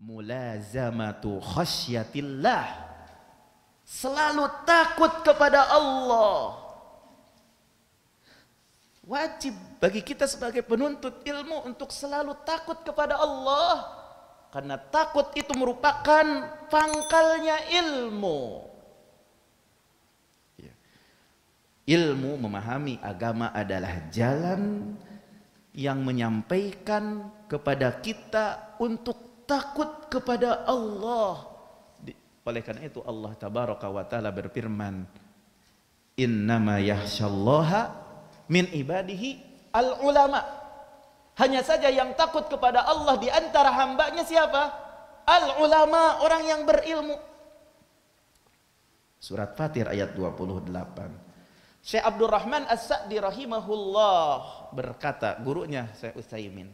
mulazamatu khasyatillah selalu takut kepada Allah wajib bagi kita sebagai penuntut ilmu untuk selalu takut kepada Allah karena takut itu merupakan pangkalnya ilmu ya. ilmu memahami agama adalah jalan yang menyampaikan kepada kita untuk takut kepada Allah. Oleh karena itu Allah tabaraka wa taala berfirman, "Innama yahsyallaha min ibadihi al ulama." Hanya saja yang takut kepada Allah di antara hambanya siapa? Al ulama, orang yang berilmu. Surat Fatir ayat 28. Syekh Abdurrahman As-Sa'di rahimahullah berkata, gurunya Syekh Utsaimin,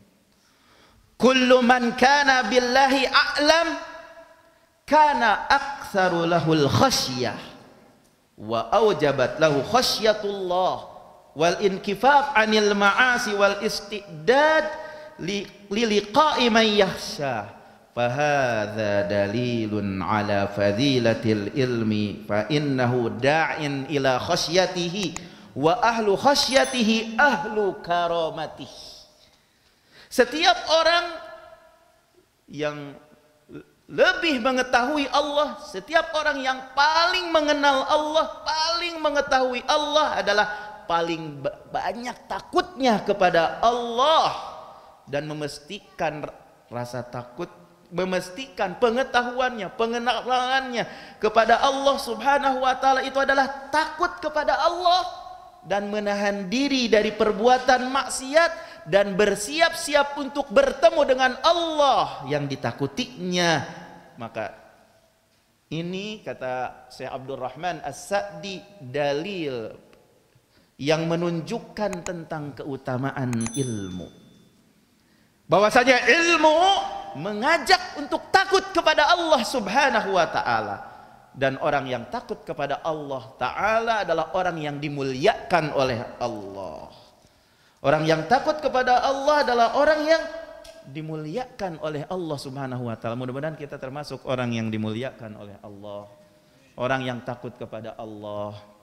كل من كان بالله أعلم كان أكثر له الخشية وأوجبت له خشية الله والانكفاف عن المعاصي والاستئداد للقاء من يخشى فهذا دليل على فذيلة العلم فإنه داع إلى خشيته وأهل خشيته أهل كرامته Setiap orang yang lebih mengetahui Allah, setiap orang yang paling mengenal Allah, paling mengetahui Allah adalah paling banyak takutnya kepada Allah dan memastikan rasa takut memastikan pengetahuannya, pengenalannya kepada Allah Subhanahu wa taala itu adalah takut kepada Allah dan menahan diri dari perbuatan maksiat dan bersiap-siap untuk bertemu dengan Allah yang ditakutinya maka ini kata Syekh Abdul Rahman As-Sa'di dalil yang menunjukkan tentang keutamaan ilmu bahwasanya ilmu mengajak untuk takut kepada Allah Subhanahu wa taala dan orang yang takut kepada Allah taala adalah orang yang dimuliakan oleh Allah. Orang yang takut kepada Allah adalah orang yang dimuliakan oleh Allah Subhanahu wa taala. Mudah-mudahan kita termasuk orang yang dimuliakan oleh Allah. Orang yang takut kepada Allah.